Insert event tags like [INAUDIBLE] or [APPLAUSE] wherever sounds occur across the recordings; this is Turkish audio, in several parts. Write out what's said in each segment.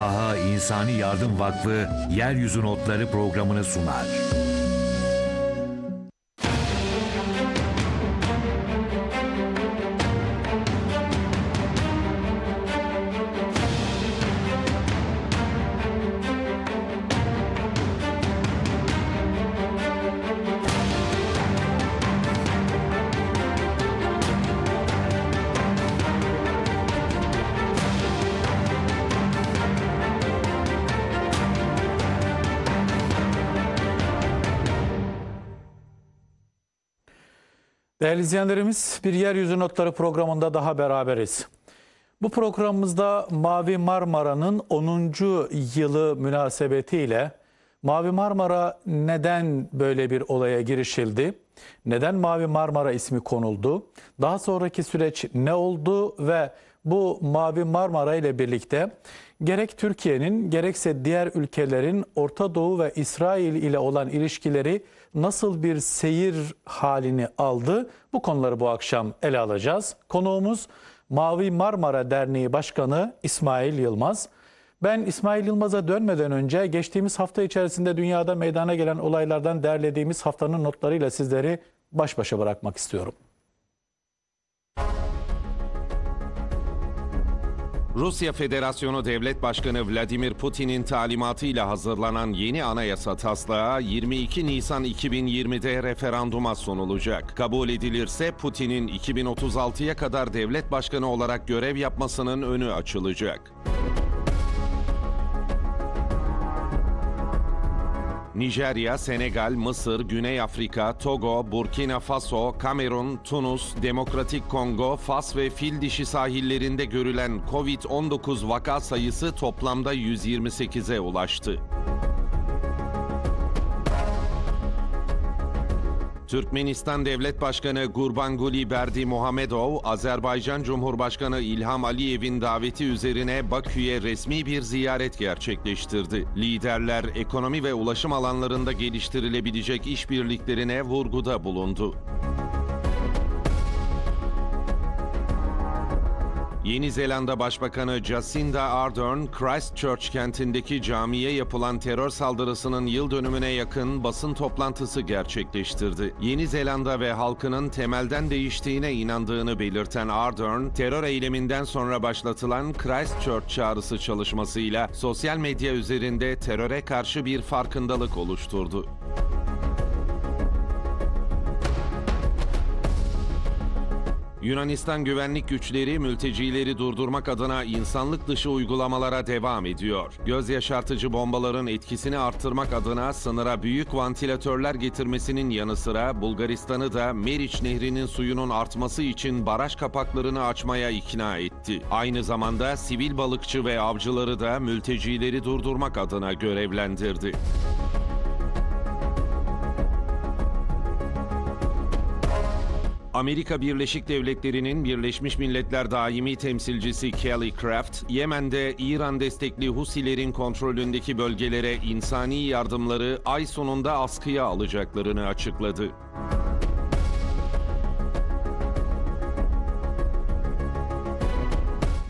Aha İnsani Yardım Vakfı Yeryüzü Notları programını sunar. izleyenlerimiz bir Yeryüzü Notları programında daha beraberiz. Bu programımızda Mavi Marmara'nın 10. yılı münasebetiyle Mavi Marmara neden böyle bir olaya girişildi? Neden Mavi Marmara ismi konuldu? Daha sonraki süreç ne oldu ve bu Mavi Marmara ile birlikte gerek Türkiye'nin gerekse diğer ülkelerin Orta Doğu ve İsrail ile olan ilişkileri nasıl bir seyir halini aldı? Bu konuları bu akşam ele alacağız. Konuğumuz Mavi Marmara Derneği Başkanı İsmail Yılmaz. Ben İsmail Yılmaz'a dönmeden önce geçtiğimiz hafta içerisinde dünyada meydana gelen olaylardan derlediğimiz haftanın notlarıyla sizleri baş başa bırakmak istiyorum. Rusya Federasyonu Devlet Başkanı Vladimir Putin'in talimatıyla hazırlanan yeni anayasa taslağı 22 Nisan 2020'de referanduma sunulacak. Kabul edilirse Putin'in 2036'ya kadar devlet başkanı olarak görev yapmasının önü açılacak. Nijerya, Senegal, Mısır, Güney Afrika, Togo, Burkina Faso, Kamerun, Tunus, Demokratik Kongo, Fas ve Fil dişi sahillerinde görülen COVID-19 vaka sayısı toplamda 128'e ulaştı. Türkmenistan Devlet Başkanı Gurbanguly Berdi Muhamedov, Azerbaycan Cumhurbaşkanı İlham Aliyev'in daveti üzerine Bakü'ye resmi bir ziyaret gerçekleştirdi. Liderler ekonomi ve ulaşım alanlarında geliştirilebilecek işbirliklerine vurguda bulundu. Yeni Zelanda Başbakanı Jacinda Ardern, Christchurch kentindeki camiye yapılan terör saldırısının yıl dönümüne yakın basın toplantısı gerçekleştirdi. Yeni Zelanda ve halkının temelden değiştiğine inandığını belirten Ardern, terör eyleminden sonra başlatılan Christchurch çağrısı çalışmasıyla sosyal medya üzerinde teröre karşı bir farkındalık oluşturdu. Yunanistan güvenlik güçleri mültecileri durdurmak adına insanlık dışı uygulamalara devam ediyor. Göz yaşartıcı bombaların etkisini arttırmak adına sınıra büyük vantilatörler getirmesinin yanı sıra Bulgaristan'ı da Meriç Nehri'nin suyunun artması için baraj kapaklarını açmaya ikna etti. Aynı zamanda sivil balıkçı ve avcıları da mültecileri durdurmak adına görevlendirdi. Amerika Birleşik Devletleri'nin Birleşmiş Milletler Daimi Temsilcisi Kelly Craft, Yemen'de İran destekli Husilerin kontrolündeki bölgelere insani yardımları ay sonunda askıya alacaklarını açıkladı.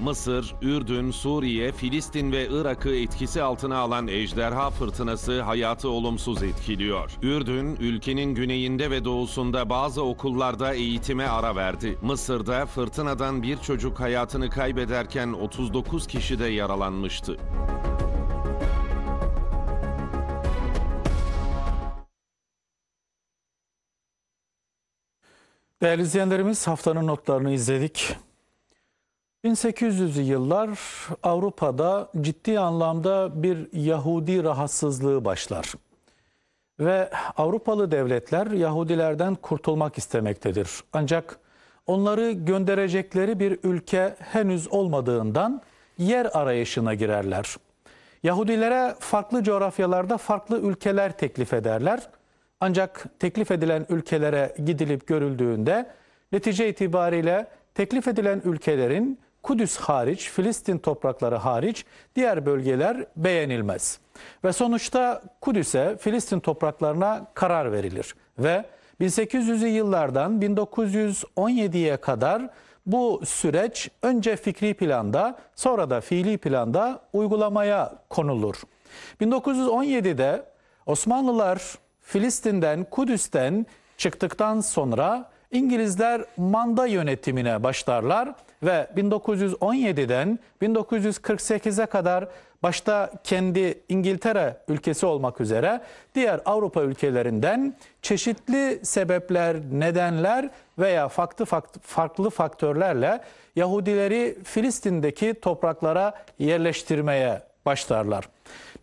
Mısır, Ürdün, Suriye, Filistin ve Irak'ı etkisi altına alan ejderha fırtınası hayatı olumsuz etkiliyor. Ürdün, ülkenin güneyinde ve doğusunda bazı okullarda eğitime ara verdi. Mısır'da fırtınadan bir çocuk hayatını kaybederken 39 kişi de yaralanmıştı. Değerli izleyenlerimiz haftanın notlarını izledik. 1800'lü yıllar Avrupa'da ciddi anlamda bir Yahudi rahatsızlığı başlar. Ve Avrupalı devletler Yahudilerden kurtulmak istemektedir. Ancak onları gönderecekleri bir ülke henüz olmadığından yer arayışına girerler. Yahudilere farklı coğrafyalarda farklı ülkeler teklif ederler. Ancak teklif edilen ülkelere gidilip görüldüğünde netice itibariyle teklif edilen ülkelerin Kudüs hariç, Filistin toprakları hariç diğer bölgeler beğenilmez. Ve sonuçta Kudüs'e, Filistin topraklarına karar verilir ve 1800'lü yıllardan 1917'ye kadar bu süreç önce fikri planda sonra da fiili planda uygulamaya konulur. 1917'de Osmanlılar Filistin'den, Kudüs'ten çıktıktan sonra İngilizler manda yönetimine başlarlar ve 1917'den 1948'e kadar başta kendi İngiltere ülkesi olmak üzere diğer Avrupa ülkelerinden çeşitli sebepler, nedenler veya farklı farklı faktörlerle Yahudileri Filistin'deki topraklara yerleştirmeye başlarlar.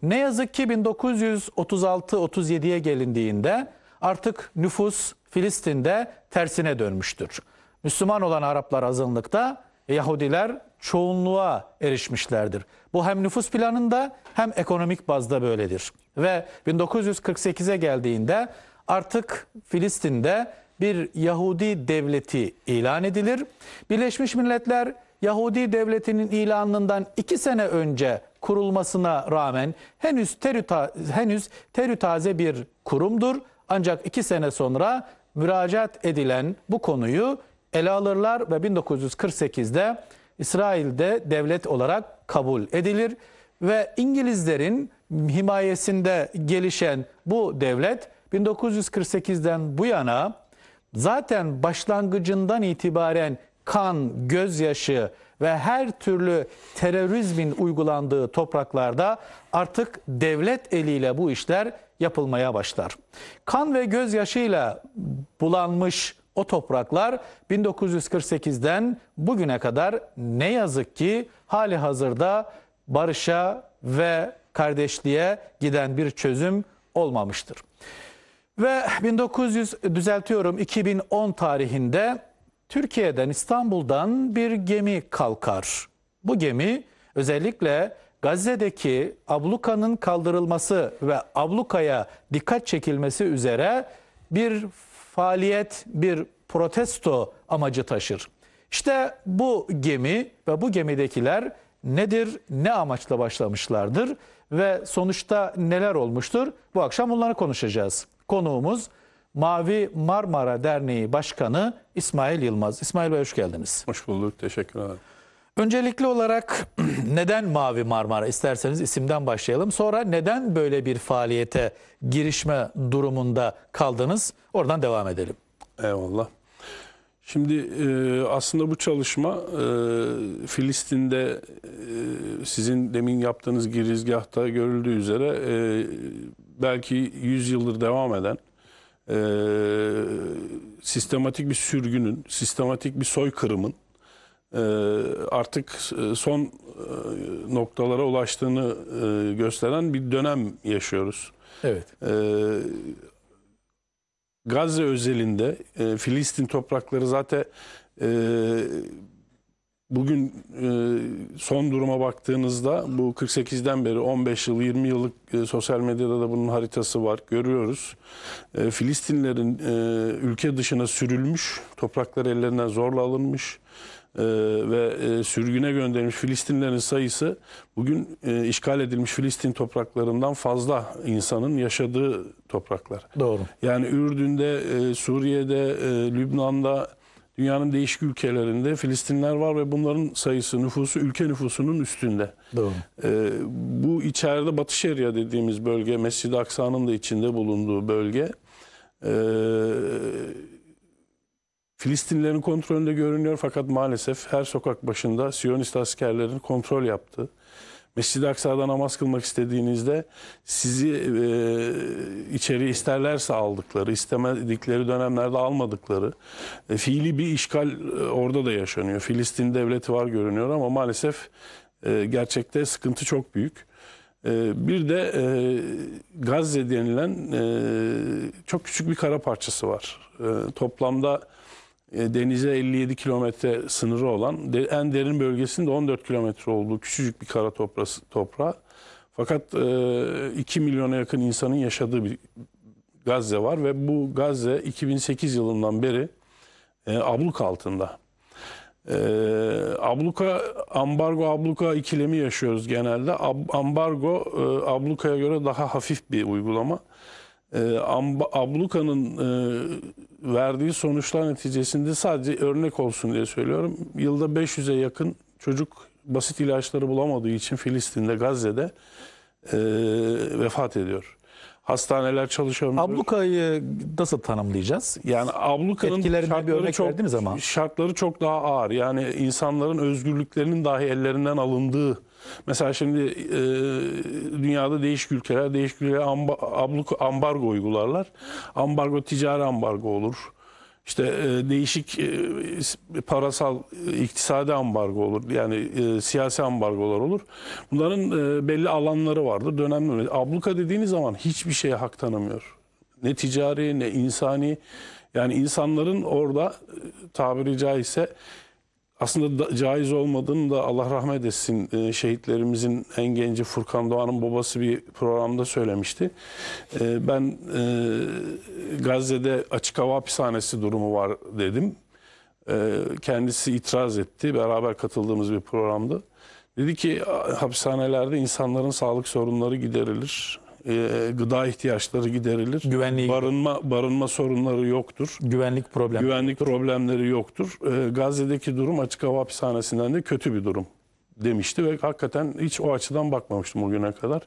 Ne yazık ki 1936-37'ye gelindiğinde artık nüfus Filistin'de tersine dönmüştür. Müslüman olan Araplar azınlıkta, Yahudiler çoğunluğa erişmişlerdir. Bu hem nüfus planında hem ekonomik bazda böyledir. Ve 1948'e geldiğinde artık Filistin'de bir Yahudi devleti ilan edilir. Birleşmiş Milletler Yahudi devletinin ilanından iki sene önce kurulmasına rağmen henüz terü, henüz terü taze bir kurumdur. Ancak iki sene sonra müracaat edilen bu konuyu ele alırlar ve 1948'de İsrail'de devlet olarak kabul edilir ve İngilizlerin himayesinde gelişen bu devlet 1948'den bu yana zaten başlangıcından itibaren kan, gözyaşı ve her türlü terörizmin uygulandığı topraklarda artık devlet eliyle bu işler yapılmaya başlar. Kan ve gözyaşıyla bulanmış o topraklar 1948'den bugüne kadar ne yazık ki hali hazırda barışa ve kardeşliğe giden bir çözüm olmamıştır. Ve 1900 düzeltiyorum 2010 tarihinde Türkiye'den İstanbul'dan bir gemi kalkar. Bu gemi özellikle Gazze'deki ablukanın kaldırılması ve ablukaya dikkat çekilmesi üzere bir faaliyet bir protesto amacı taşır. İşte bu gemi ve bu gemidekiler nedir, ne amaçla başlamışlardır ve sonuçta neler olmuştur? Bu akşam bunları konuşacağız. Konuğumuz Mavi Marmara Derneği Başkanı İsmail Yılmaz. İsmail Bey hoş geldiniz. Hoş bulduk, teşekkür ederim. Öncelikli olarak [CLEARS THROAT] neden Mavi Marmara isterseniz isimden başlayalım. Sonra neden böyle bir faaliyete girişme durumunda kaldınız? Oradan devam edelim. Eyvallah. Şimdi e, aslında bu çalışma e, Filistin'de e, sizin demin yaptığınız girizgahta görüldüğü üzere e, belki 100 yıldır devam eden e, sistematik bir sürgünün, sistematik bir soykırımın ee, artık e, son e, noktalara ulaştığını e, gösteren bir dönem yaşıyoruz. Evet. Ee, Gazze özelinde Filistin toprakları zaten bugün son duruma baktığınızda bu 48'den beri 15 yıl 20 yıllık sosyal medyada da bunun haritası var görüyoruz. Filistinlerin ülke dışına sürülmüş, toprakları ellerinden zorla alınmış ee, ve e, sürgüne gönderilmiş Filistinlerin sayısı bugün e, işgal edilmiş Filistin topraklarından fazla insanın yaşadığı topraklar. Doğru. Yani Ürdün'de, e, Suriye'de, Lübnan'da dünyanın değişik ülkelerinde Filistinler var ve bunların sayısı, nüfusu ülke nüfusunun üstünde. Doğru. Ee, bu içeride Batı Şeria dediğimiz bölge, Mescid-i Aksa'nın da içinde bulunduğu bölge. Eee Filistinlerin kontrolünde görünüyor fakat maalesef her sokak başında Siyonist askerlerin kontrol yaptığı, Mescid-i Aksa'da namaz kılmak istediğinizde sizi e, içeri isterlerse aldıkları, istemedikleri dönemlerde almadıkları e, fiili bir işgal e, orada da yaşanıyor. Filistin devleti var görünüyor ama maalesef e, gerçekte sıkıntı çok büyük. E, bir de e, Gazze denilen e, çok küçük bir kara parçası var. E, toplamda e, denize 57 kilometre sınırı olan en derin bölgesinde 14 kilometre olduğu küçücük bir kara toprası, toprağı. Fakat 2 e, milyona yakın insanın yaşadığı bir Gazze var ve bu Gazze 2008 yılından beri e, abluk altında. E, abluka, ambargo abluka ikilemi yaşıyoruz genelde. Ab, ambargo e, ablukaya göre daha hafif bir uygulama. Ee, e, Abluka'nın verdiği sonuçlar neticesinde sadece örnek olsun diye söylüyorum. Yılda 500'e yakın çocuk basit ilaçları bulamadığı için Filistin'de, Gazze'de e, vefat ediyor. Hastaneler çalışamıyor. Abluka'yı nasıl tanımlayacağız? Yani ablukanın şartları bir örnek çok, verdiniz ama. şartları çok daha ağır. Yani insanların özgürlüklerinin dahi ellerinden alındığı Mesela şimdi e, dünyada değişik ülkeler, değişik ülkeler amba, abluk, ambargo uygularlar. Ambargo ticari ambargo olur. İşte e, değişik e, parasal, e, iktisadi ambargo olur. Yani e, siyasi ambargolar olur. Bunların e, belli alanları vardır. Dönemli. Abluka dediğiniz zaman hiçbir şeye hak tanımıyor. Ne ticari ne insani. Yani insanların orada e, tabiri caizse aslında da, caiz olmadığını da Allah rahmet etsin e, şehitlerimizin en genci Furkan Doğan'ın babası bir programda söylemişti. E, ben e, Gazze'de açık hava hapishanesi durumu var dedim. E, kendisi itiraz etti. Beraber katıldığımız bir programda. Dedi ki hapishanelerde insanların sağlık sorunları giderilir e, gıda ihtiyaçları giderilir. Güvenliği barınma barınma sorunları yoktur. Güvenlik problem. Güvenlik problemleri yoktur. E, Gazze'deki durum açık hava hapishanesinden de kötü bir durum demişti ve hakikaten hiç o açıdan bakmamıştım o güne kadar.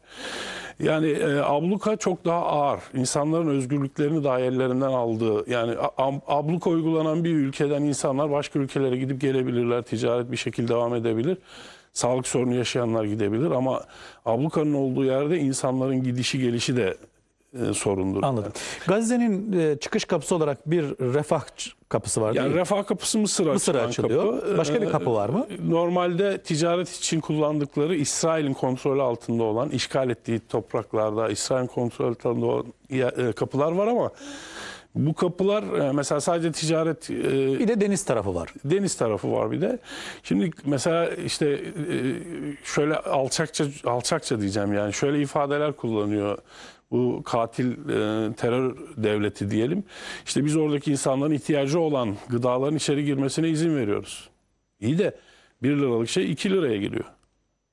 Yani e, abluka çok daha ağır. İnsanların özgürlüklerini daha ellerinden aldığı. Yani a, abluka uygulanan bir ülkeden insanlar başka ülkelere gidip gelebilirler. Ticaret bir şekilde devam edebilir sağlık sorunu yaşayanlar gidebilir ama ablukanın olduğu yerde insanların gidişi gelişi de e, sorundur. Anladım. Yani. Gazze'nin e, çıkış kapısı olarak bir refah kapısı var. Yani refah kapısı Mısır'a Mısır açılıyor. Kapı. E, Başka bir e, kapı var mı? Normalde ticaret için kullandıkları İsrail'in kontrolü altında olan, işgal ettiği topraklarda İsrail'in kontrolü altında olan e, kapılar var ama bu kapılar e, mesela sadece ticaret... E, bir de deniz tarafı var. Deniz tarafı var bir de. Şimdi mesela işte e, şöyle alçakça alçakça diyeceğim yani şöyle ifadeler kullanıyor bu katil terör devleti diyelim. İşte biz oradaki insanların ihtiyacı olan gıdaların içeri girmesine izin veriyoruz. İyi de 1 liralık şey 2 liraya giriyor.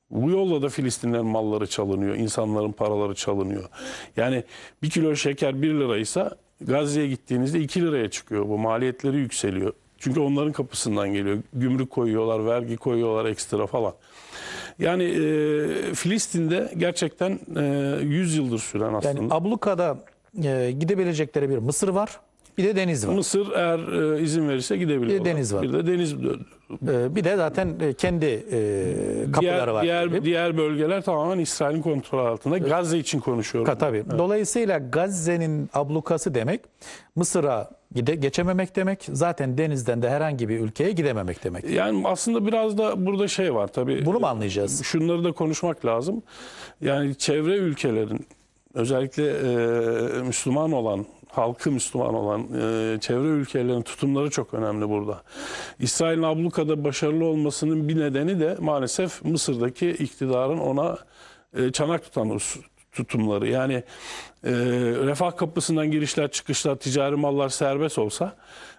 Bu yolla da Filistinler malları çalınıyor, insanların paraları çalınıyor. Yani bir kilo şeker 1 liraysa Gazze'ye gittiğinizde 2 liraya çıkıyor bu maliyetleri yükseliyor. Çünkü onların kapısından geliyor. Gümrük koyuyorlar, vergi koyuyorlar ekstra falan. Yani e, Filistin'de gerçekten e, 100 yıldır süren aslında. Yani ablukada e, gidebilecekleri bir Mısır var. Bir de deniz var. Mısır eğer e, izin verirse gidebilir. Bir de deniz var. Bir de deniz e, bir de zaten e, kendi e, kapıları diğer, var. Diğer gibi. diğer bölgeler tamamen İsrail'in kontrol altında. Gazze için konuşuyorum. Ka, tabii. Evet. Dolayısıyla Gazze'nin ablukası demek Mısır'a gide, geçememek demek. Zaten denizden de herhangi bir ülkeye gidememek demek. Yani aslında biraz da burada şey var tabii. Bunu mu anlayacağız? Şunları da konuşmak lazım. Yani çevre ülkelerin özellikle e, Müslüman olan halkı Müslüman olan e, çevre ülkelerin tutumları çok önemli burada. İsrail'in ablukada başarılı olmasının bir nedeni de maalesef Mısır'daki iktidarın ona e, çanak tutan tutumları. Yani e, refah kapısından girişler çıkışlar, ticari mallar serbest olsa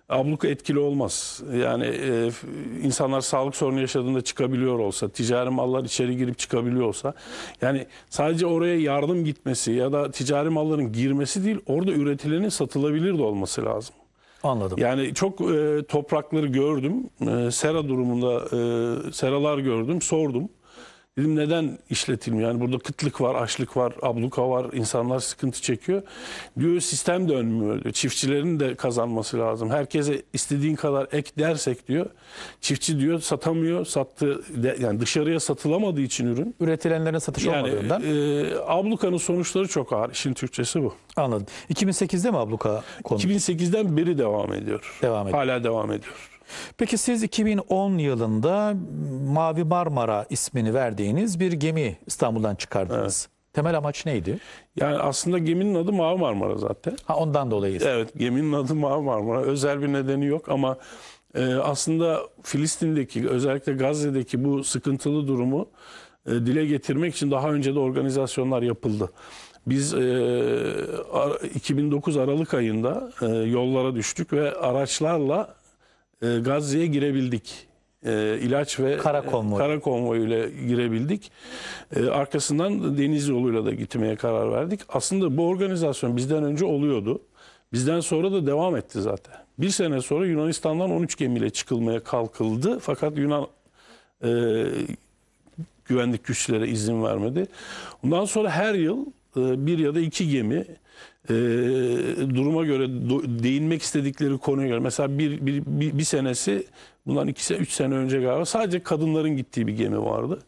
Abluk etkili olmaz. Yani e, insanlar sağlık sorunu yaşadığında çıkabiliyor olsa, ticari mallar içeri girip çıkabiliyor olsa, yani sadece oraya yardım gitmesi ya da ticari malların girmesi değil, orada üretilenin satılabilir de olması lazım. Anladım. Yani çok e, toprakları gördüm, e, sera durumunda e, seralar gördüm, sordum. Dedim neden işletilmiyor? Yani burada kıtlık var, açlık var, abluka var, insanlar sıkıntı çekiyor. Diyor sistem dönmüyor diyor. Çiftçilerin de kazanması lazım. Herkese istediğin kadar ek dersek diyor. Çiftçi diyor satamıyor, sattı yani dışarıya satılamadığı için ürün. Üretilenlere satış yani, olmadığından. E, ablukanın sonuçları çok ağır. İşin Türkçesi bu. Anladım. 2008'de mi abluka konu? 2008'den beri devam ediyor. Devam ediyor. Hala devam ediyor. Peki siz 2010 yılında Mavi Marmara ismini verdiğiniz bir gemi İstanbul'dan çıkardınız. Evet. Temel amaç neydi? Yani aslında geminin adı Mavi Marmara zaten. Ha ondan dolayı. Evet geminin adı Mavi Marmara. Özel bir nedeni yok ama e, aslında Filistin'deki özellikle Gazze'deki bu sıkıntılı durumu e, dile getirmek için daha önce de organizasyonlar yapıldı. Biz e, 2009 Aralık ayında e, yollara düştük ve araçlarla e, Gazze'ye girebildik. E, ilaç ve e, kara konvoyu. kara konvoyuyla girebildik. E, arkasından deniz yoluyla da gitmeye karar verdik. Aslında bu organizasyon bizden önce oluyordu. Bizden sonra da devam etti zaten. Bir sene sonra Yunanistan'dan 13 gemiyle çıkılmaya kalkıldı. Fakat Yunan e, güvenlik güçlere izin vermedi. Ondan sonra her yıl e, bir ya da iki gemi e, duruma göre do, değinmek istedikleri konuya göre mesela bir, bir, bir, bir senesi bundan iki sene, üç sene önce galiba sadece kadınların gittiği bir gemi vardı.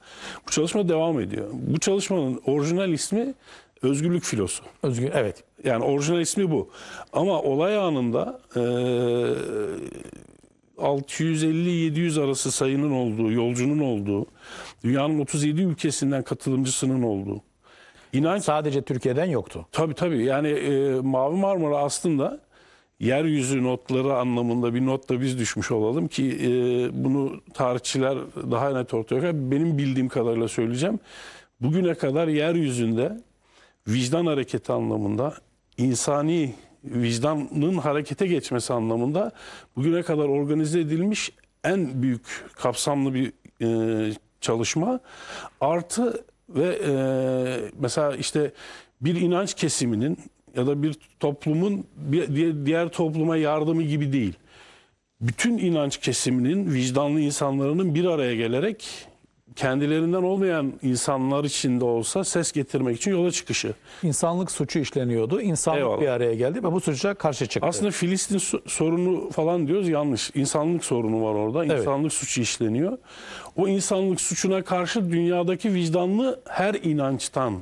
Bu çalışma devam ediyor. Bu çalışmanın orijinal ismi Özgürlük Filosu. Özgür, evet. Yani orijinal ismi bu. Ama olay anında e, 650-700 arası sayının olduğu, yolcunun olduğu, dünyanın 37 ülkesinden katılımcısının olduğu, İnanç sadece Türkiye'den yoktu. Tabii tabii. Yani e, Mavi Marmara aslında yeryüzü notları anlamında bir notla biz düşmüş olalım ki e, bunu tarihçiler daha net ortaya koyar. Benim bildiğim kadarıyla söyleyeceğim. Bugüne kadar yeryüzünde vicdan hareketi anlamında insani vicdanın harekete geçmesi anlamında bugüne kadar organize edilmiş en büyük kapsamlı bir e, çalışma artı ve e, mesela işte bir inanç kesiminin ya da bir toplumun bir, diğer topluma yardımı gibi değil. Bütün inanç kesiminin vicdanlı insanların bir araya gelerek kendilerinden olmayan insanlar için de olsa ses getirmek için yola çıkışı. İnsanlık suçu işleniyordu. İnsanlık Eyvallah. bir araya geldi ve bu suça karşı çıktı. Aslında Filistin sorunu falan diyoruz yanlış. İnsanlık sorunu var orada. İnsanlık evet. suçu işleniyor. O insanlık suçuna karşı dünyadaki vicdanlı her inançtan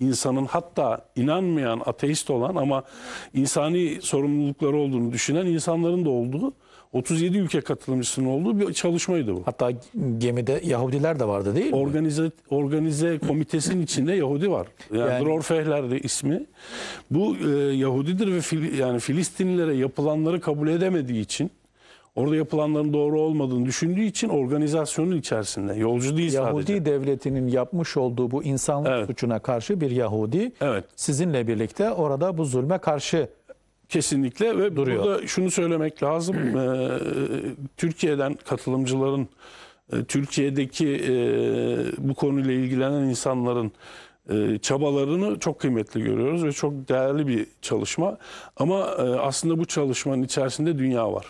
insanın hatta inanmayan ateist olan ama insani sorumlulukları olduğunu düşünen insanların da olduğu 37 ülke katılımcısının olduğu bir çalışmaydı bu. Hatta gemide Yahudiler de vardı değil mi? Organize, organize komitesinin içinde Yahudi var. Yani, yani... Dror de ismi. Bu e, Yahudidir ve fil, yani Filistinlilere yapılanları kabul edemediği için Orada yapılanların doğru olmadığını düşündüğü için organizasyonun içerisinde. Yolcu değil Yahudi sadece. devletinin yapmış olduğu bu insanlık evet. suçuna karşı bir Yahudi evet. sizinle birlikte orada bu zulme karşı Kesinlikle ve duruyor. burada şunu söylemek lazım. [CLEARS THROAT] Ee, Türkiye'den katılımcıların, e, Türkiye'deki e, bu konuyla ilgilenen insanların e, çabalarını çok kıymetli görüyoruz ve çok değerli bir çalışma. Ama aslında bu çalışmanın içerisinde dünya var.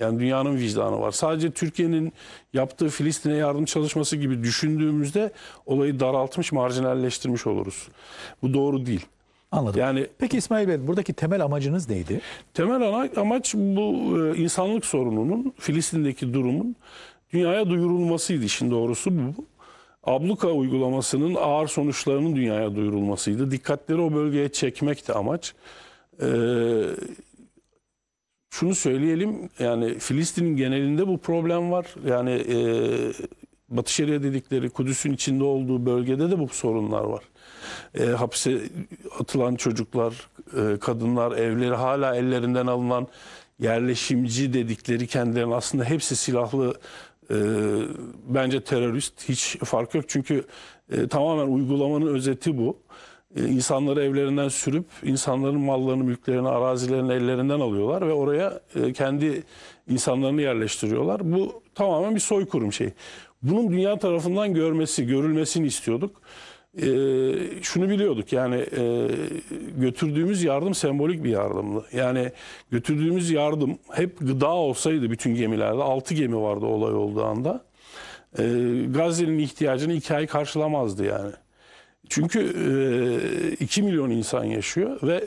Yani dünyanın vicdanı var. Sadece Türkiye'nin yaptığı Filistin'e yardım çalışması gibi düşündüğümüzde olayı daraltmış, marjinalleştirmiş oluruz. Bu doğru değil. Anladım. Yani Peki İsmail Bey buradaki temel amacınız neydi? Temel amaç bu e, insanlık sorununun, Filistin'deki durumun dünyaya duyurulmasıydı işin doğrusu bu. Abluka uygulamasının ağır sonuçlarının dünyaya duyurulmasıydı. Dikkatleri o bölgeye çekmekti amaç. Ee, şunu söyleyelim yani Filistin'in genelinde bu problem var. Yani e, Batı Şeria dedikleri Kudüs'ün içinde olduğu bölgede de bu sorunlar var e, hapse atılan çocuklar, e, kadınlar, evleri hala ellerinden alınan yerleşimci dedikleri kendilerinin aslında hepsi silahlı e, bence terörist hiç fark yok. Çünkü e, tamamen uygulamanın özeti bu. E, insanları evlerinden sürüp insanların mallarını, mülklerini, arazilerini ellerinden alıyorlar ve oraya e, kendi insanlarını yerleştiriyorlar. Bu tamamen bir soykırım şey. Bunun dünya tarafından görmesi, görülmesini istiyorduk e, şunu biliyorduk yani e, götürdüğümüz yardım sembolik bir yardımdı. Yani götürdüğümüz yardım hep gıda olsaydı bütün gemilerde 6 gemi vardı olay olduğu anda. E, Gazze'nin ihtiyacını 2 ay karşılamazdı yani. Çünkü e, 2 milyon insan yaşıyor ve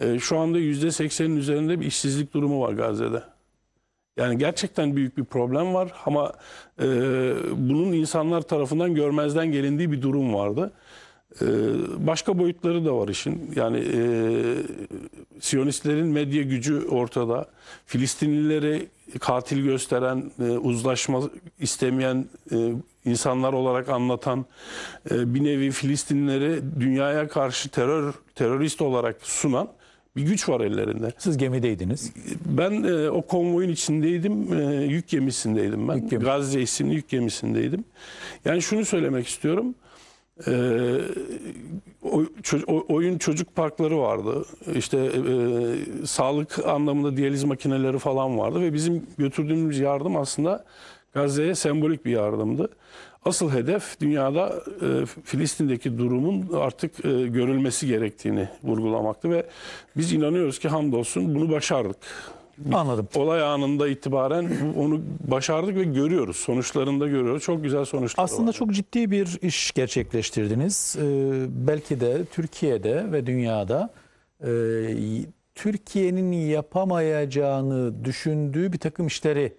e, şu anda %80'in üzerinde bir işsizlik durumu var Gazze'de. Yani gerçekten büyük bir problem var ama e, bunun insanlar tarafından görmezden gelindiği bir durum vardı. E, başka boyutları da var işin. Yani e, Siyonistlerin medya gücü ortada. Filistinlileri katil gösteren, e, uzlaşma istemeyen e, insanlar olarak anlatan e, bir nevi Filistinlileri dünyaya karşı terör terörist olarak sunan bir güç var ellerinde. Siz gemideydiniz. Ben e, o konvoyun içindeydim. E, yük gemisindeydim ben. Yük Gazze isimli yük gemisindeydim. Yani şunu söylemek istiyorum. E, o, ço- oyun çocuk parkları vardı. İşte e, e, sağlık anlamında diyaliz makineleri falan vardı ve bizim götürdüğümüz yardım aslında Gazze'ye sembolik bir yardımdı. Asıl hedef dünyada e, Filistin'deki durumun artık e, görülmesi gerektiğini vurgulamaktı ve biz inanıyoruz ki hamdolsun bunu başardık. Anladım. Olay anında itibaren onu başardık ve görüyoruz. Sonuçlarını da görüyoruz. Çok güzel sonuçlar Aslında var. çok ciddi bir iş gerçekleştirdiniz. Ee, belki de Türkiye'de ve dünyada e, Türkiye'nin yapamayacağını düşündüğü bir takım işleri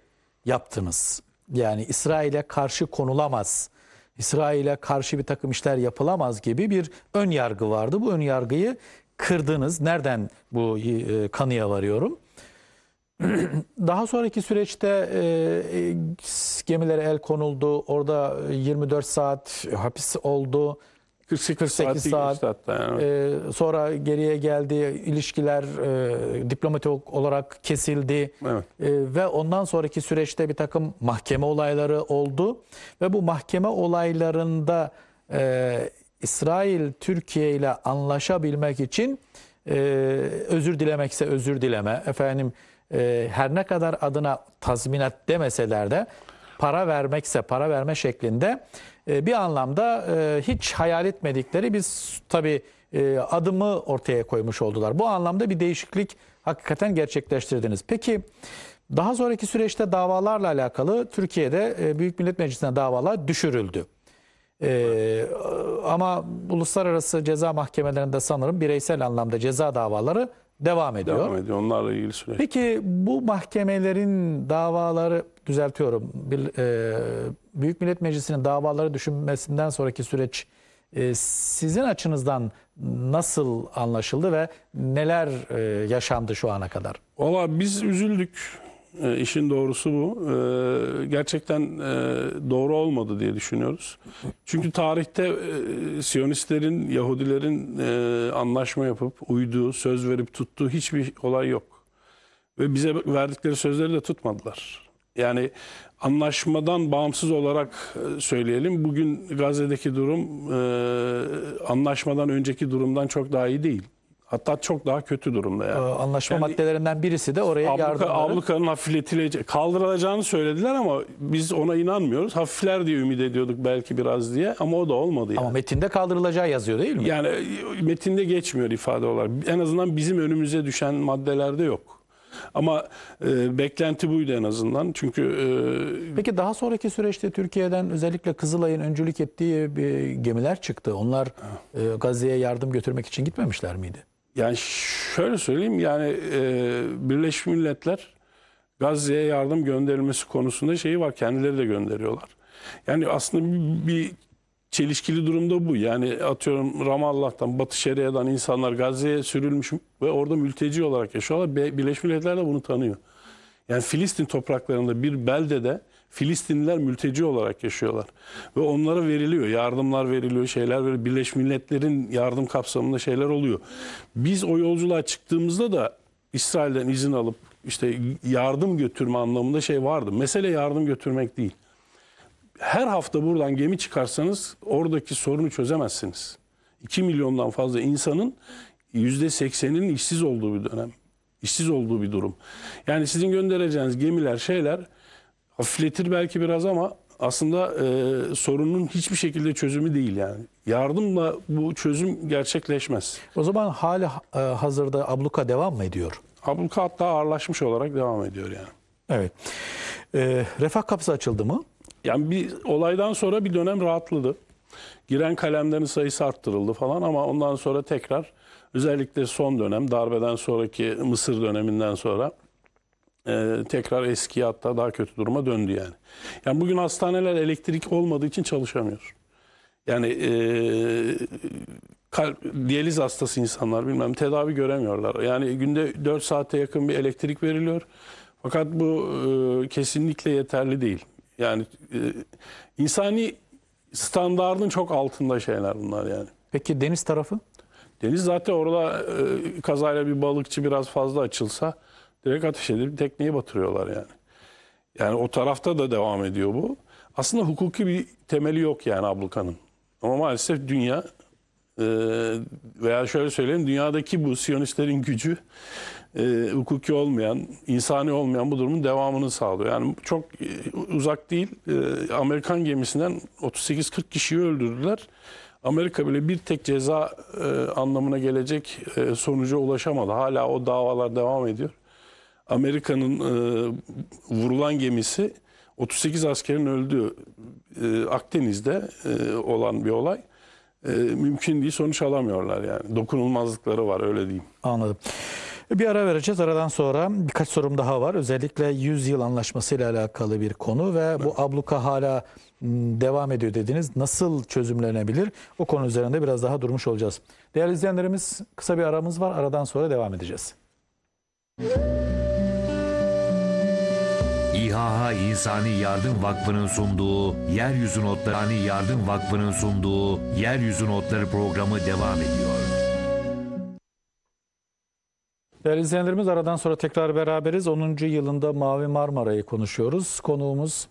yaptınız yani İsrail'e karşı konulamaz. İsrail'e karşı bir takım işler yapılamaz gibi bir ön yargı vardı. Bu ön yargıyı kırdınız. Nereden bu e, kanıya varıyorum? [CLEARS THROAT] Daha sonraki süreçte e, e gemilere el konuldu. Orada 24 e, saat hapis oldu. 48 saat, saat yani. e, sonra geriye geldi, ilişkiler e, diplomatik olarak kesildi evet. e, ve ondan sonraki süreçte bir takım mahkeme olayları oldu ve bu mahkeme olaylarında e, İsrail Türkiye ile anlaşabilmek için e, özür dilemekse özür dileme efendim e, her ne kadar adına tazminat demeseler de para vermekse para verme şeklinde ee, bir anlamda e, hiç hayal etmedikleri biz tabi e, adımı ortaya koymuş oldular. Bu anlamda bir değişiklik hakikaten gerçekleştirdiniz. Peki daha sonraki süreçte davalarla alakalı Türkiye'de e, Büyük Millet Meclisi'ne davalar düşürüldü. Ee, ama uluslararası ceza mahkemelerinde sanırım bireysel anlamda ceza davaları devam ediyor. Devam ediyor. Onlarla ilgili süreç. Peki bu mahkemelerin davaları düzeltiyorum. Bir, e, Büyük Millet Meclisi'nin davaları düşünmesinden sonraki süreç e, sizin açınızdan nasıl anlaşıldı ve neler e, yaşandı şu ana kadar? Valla biz üzüldük. E, işin doğrusu bu. E, gerçekten e, doğru olmadı diye düşünüyoruz. Çünkü tarihte e, Siyonistlerin, Yahudilerin e, anlaşma yapıp uyduğu, söz verip tuttuğu hiçbir olay yok. Ve bize verdikleri sözleri de tutmadılar yani anlaşmadan bağımsız olarak e, söyleyelim. Bugün Gazze'deki durum e, anlaşmadan önceki durumdan çok daha iyi değil. Hatta çok daha kötü durumda yani. Ee, anlaşma yani, maddelerinden birisi de oraya abluka, yardımları... Ablukanın hafifletileceği, kaldırılacağını söylediler ama biz ona inanmıyoruz. Hafifler diye ümit ediyorduk belki biraz diye ama o da olmadı yani. Ama metinde kaldırılacağı yazıyor değil mi? Yani e, metinde geçmiyor ifade olarak. En azından bizim önümüze düşen maddelerde yok. Ama e, beklenti buydu en azından. Çünkü e, Peki daha sonraki süreçte Türkiye'den özellikle Kızılay'ın öncülük ettiği bir gemiler çıktı. Onlar e, Gazze'ye yardım götürmek için gitmemişler miydi? yani şöyle söyleyeyim yani e, Birleşmiş Milletler Gazze'ye yardım gönderilmesi konusunda şeyi var kendileri de gönderiyorlar. Yani aslında bir, bir çelişkili durumda bu. Yani atıyorum Ramallah'tan, Batı Şeria'dan insanlar Gazze'ye sürülmüş ve orada mülteci olarak yaşıyorlar. Birleşmiş Milletler de bunu tanıyor. Yani Filistin topraklarında bir beldede Filistinliler mülteci olarak yaşıyorlar. Ve onlara veriliyor, yardımlar veriliyor, şeyler veriliyor. Birleşmiş Milletler'in yardım kapsamında şeyler oluyor. Biz o yolculuğa çıktığımızda da İsrail'den izin alıp işte yardım götürme anlamında şey vardı. Mesele yardım götürmek değil her hafta buradan gemi çıkarsanız oradaki sorunu çözemezsiniz. 2 milyondan fazla insanın %80'inin işsiz olduğu bir dönem. İşsiz olduğu bir durum. Yani sizin göndereceğiniz gemiler, şeyler hafifletir belki biraz ama aslında e, sorunun hiçbir şekilde çözümü değil yani. Yardımla bu çözüm gerçekleşmez. O zaman hali e, hazırda abluka devam mı ediyor? Abluka hatta ağırlaşmış olarak devam ediyor yani. Evet. E, refah kapısı açıldı mı? yani bir olaydan sonra bir dönem rahatladı. Giren kalemlerin sayısı arttırıldı falan ama ondan sonra tekrar özellikle son dönem darbeden sonraki Mısır döneminden sonra e, tekrar eski hatta daha kötü duruma döndü yani. Yani bugün hastaneler elektrik olmadığı için çalışamıyor. Yani e, kalp, diyaliz hastası insanlar bilmem tedavi göremiyorlar. Yani günde 4 saate yakın bir elektrik veriliyor. Fakat bu e, kesinlikle yeterli değil. Yani e, insani standardın çok altında şeyler bunlar yani. Peki deniz tarafı? Deniz zaten orada e, kazayla bir balıkçı biraz fazla açılsa direkt ateş edip tekneyi batırıyorlar yani. Yani o tarafta da devam ediyor bu. Aslında hukuki bir temeli yok yani ablukanın. Ama maalesef dünya e, veya şöyle söyleyeyim dünyadaki bu siyonistlerin gücü e, hukuki olmayan, insani olmayan bu durumun devamını sağlıyor. Yani çok e, uzak değil. E, Amerikan gemisinden 38-40 kişiyi öldürdüler. Amerika bile bir tek ceza e, anlamına gelecek e, sonuca ulaşamadı. Hala o davalar devam ediyor. Amerika'nın e, vurulan gemisi 38 askerin öldüğü e, Akdeniz'de e, olan bir olay e, mümkün değil sonuç alamıyorlar yani. Dokunulmazlıkları var öyle diyeyim. Anladım. Bir ara vereceğiz. Aradan sonra birkaç sorum daha var. Özellikle 100 yıl Anlaşması ile alakalı bir konu ve bu abluka hala devam ediyor dediniz. Nasıl çözümlenebilir? O konu üzerinde biraz daha durmuş olacağız. Değerli izleyenlerimiz kısa bir aramız var. Aradan sonra devam edeceğiz. İHA İnsani Yardım Vakfı'nın sunduğu Yeryüzü Notları Yardım Vakfı'nın sunduğu Yeryüzü Notları programı devam ediyor. Değerli izleyenlerimiz aradan sonra tekrar beraberiz. 10. yılında Mavi Marmara'yı konuşuyoruz. Konuğumuz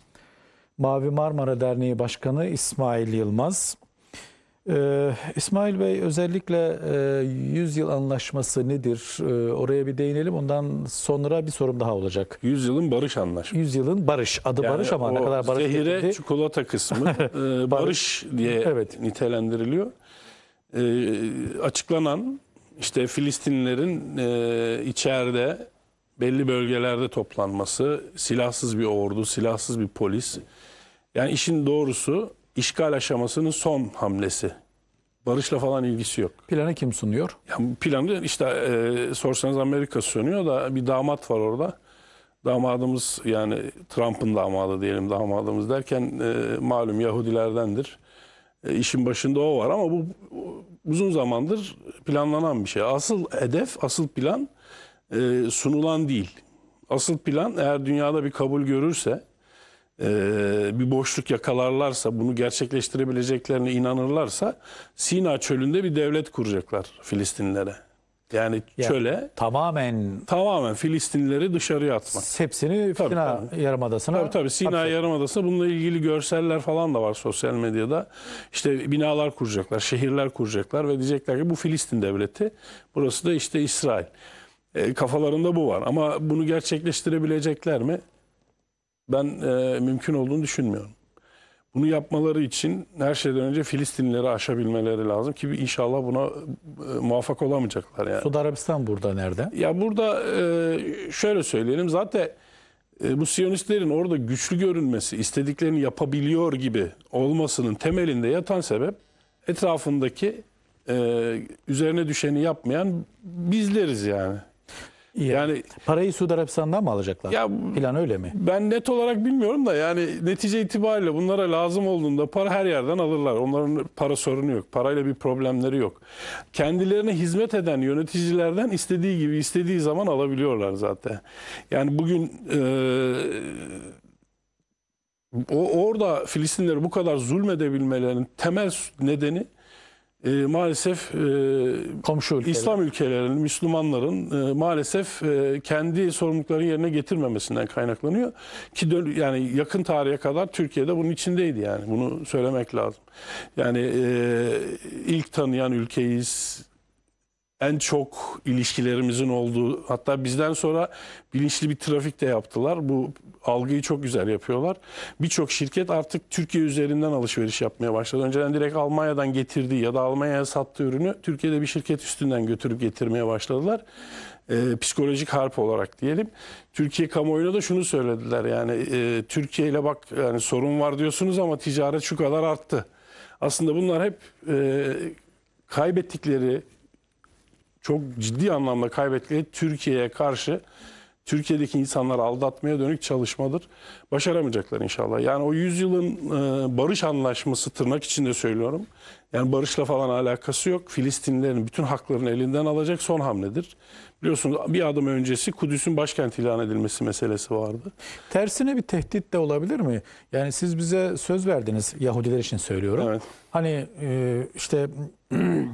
Mavi Marmara Derneği Başkanı İsmail Yılmaz. Ee, İsmail Bey özellikle e, 100 yıl anlaşması nedir? E, oraya bir değinelim. Ondan sonra bir sorum daha olacak. 100 yılın barış anlaşması. 100 yılın barış. Adı yani barış ama ne kadar barış Zehire getirdi. çikolata kısmı [LAUGHS] e, barış diye evet. nitelendiriliyor. E, açıklanan işte Filistinlilerin e, içeride belli bölgelerde toplanması, silahsız bir ordu, silahsız bir polis. Yani işin doğrusu işgal aşamasının son hamlesi. Barışla falan ilgisi yok. Planı kim sunuyor? Yani planı işte e, sorsanız Amerika sunuyor da bir damat var orada. Damadımız yani Trump'ın damadı diyelim damadımız derken e, malum Yahudilerdendir. E, işin başında o var ama bu uzun zamandır planlanan bir şey. Asıl hedef, asıl plan e, sunulan değil. Asıl plan eğer dünyada bir kabul görürse, e, bir boşluk yakalarlarsa, bunu gerçekleştirebileceklerine inanırlarsa Sina çölünde bir devlet kuracaklar Filistinlere. Yani ya, çöle. Tamamen. Tamamen Filistinlileri dışarıya atmak. Hepsini tabii, Sina tabii. Yarımadası'na. Tabii tabii Sina hapse. Yarımadası'na bununla ilgili görseller falan da var sosyal medyada. İşte binalar kuracaklar, şehirler kuracaklar ve diyecekler ki bu Filistin devleti, burası da işte İsrail. E, kafalarında bu var ama bunu gerçekleştirebilecekler mi? Ben e, mümkün olduğunu düşünmüyorum. Bunu yapmaları için her şeyden önce Filistinlileri aşabilmeleri lazım ki inşallah buna e, muvaffak olamayacaklar yani. Suudi Arabistan burada nerede? Ya burada e, şöyle söyleyelim zaten e, bu Siyonistlerin orada güçlü görünmesi, istediklerini yapabiliyor gibi olmasının temelinde yatan sebep etrafındaki e, üzerine düşeni yapmayan bizleriz yani. Yani parayı Suudi Arabistan'dan mı alacaklar? Ya, Plan öyle mi? Ben net olarak bilmiyorum da yani netice itibariyle bunlara lazım olduğunda para her yerden alırlar. Onların para sorunu yok. Parayla bir problemleri yok. Kendilerine hizmet eden yöneticilerden istediği gibi istediği zaman alabiliyorlar zaten. Yani bugün ee, o, orada Filistinleri bu kadar zulmedebilmelerinin temel nedeni e, maalesef e, komşu ülkeler. İslam ülkelerinin, Müslümanların e, maalesef e, kendi sorumluluklarını yerine getirmemesinden kaynaklanıyor. Ki yani yakın tarihe kadar Türkiye'de bunun içindeydi yani. Bunu söylemek lazım. Yani e, ilk tanıyan ülkeyiz en çok ilişkilerimizin olduğu hatta bizden sonra bilinçli bir trafik de yaptılar. Bu algıyı çok güzel yapıyorlar. Birçok şirket artık Türkiye üzerinden alışveriş yapmaya başladı. Önceden direkt Almanya'dan getirdiği ya da Almanya'ya sattığı ürünü Türkiye'de bir şirket üstünden götürüp getirmeye başladılar. E, psikolojik harp olarak diyelim. Türkiye kamuoyuna da şunu söylediler yani e, Türkiye ile bak yani sorun var diyorsunuz ama ticaret şu kadar arttı. Aslında bunlar hep e, kaybettikleri çok ciddi anlamda kaybettikleri Türkiye'ye karşı Türkiye'deki insanları aldatmaya dönük çalışmadır. Başaramayacaklar inşallah. Yani o yüzyılın e, barış anlaşması tırnak içinde söylüyorum. Yani barışla falan alakası yok. Filistinlilerin bütün haklarını elinden alacak son hamledir. Biliyorsunuz bir adım öncesi Kudüs'ün başkent ilan edilmesi meselesi vardı. Tersine bir tehdit de olabilir mi? Yani siz bize söz verdiniz Yahudiler için söylüyorum. Evet. Hani e, işte [CLEARS THROAT]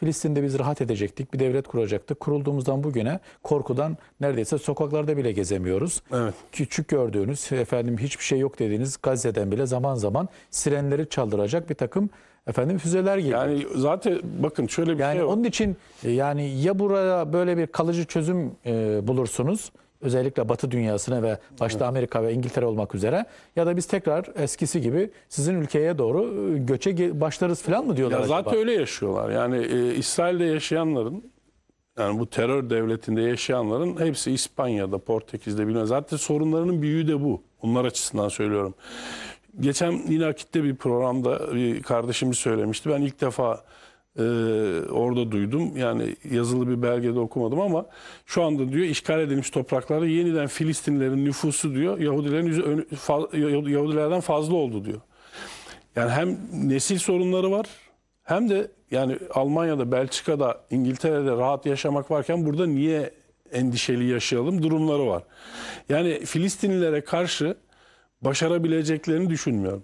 Filistin'de biz rahat edecektik, bir devlet kuracaktık. Kurulduğumuzdan bugüne korkudan neredeyse sokaklarda bile gezemiyoruz. Evet. Küçük gördüğünüz, efendim hiçbir şey yok dediğiniz Gazze'den bile zaman zaman sirenleri çaldıracak bir takım efendim füzeler geliyor. Yani zaten bakın şöyle bir şey yani şey var. Yani onun için yani ya buraya böyle bir kalıcı çözüm e, bulursunuz özellikle Batı dünyasına ve başta Amerika ve İngiltere olmak üzere ya da biz tekrar eskisi gibi sizin ülkeye doğru e, göçe başlarız falan mı diyorlar ya acaba? Zaten öyle yaşıyorlar. Yani e, İsrail'de yaşayanların yani bu terör devletinde yaşayanların hepsi İspanya'da, Portekiz'de bilmem. Zaten sorunlarının büyüğü de bu. Onlar açısından söylüyorum. Geçen yine Akit'te bir programda bir kardeşimiz söylemişti. Ben ilk defa e, orada duydum. Yani yazılı bir belgede okumadım ama şu anda diyor işgal edilmiş toprakları yeniden Filistinlerin nüfusu diyor Yahudilerin Yahudilerden fazla oldu diyor. Yani hem nesil sorunları var hem de yani Almanya'da, Belçika'da, İngiltere'de rahat yaşamak varken burada niye endişeli yaşayalım durumları var. Yani Filistinlilere karşı başarabileceklerini düşünmüyorum.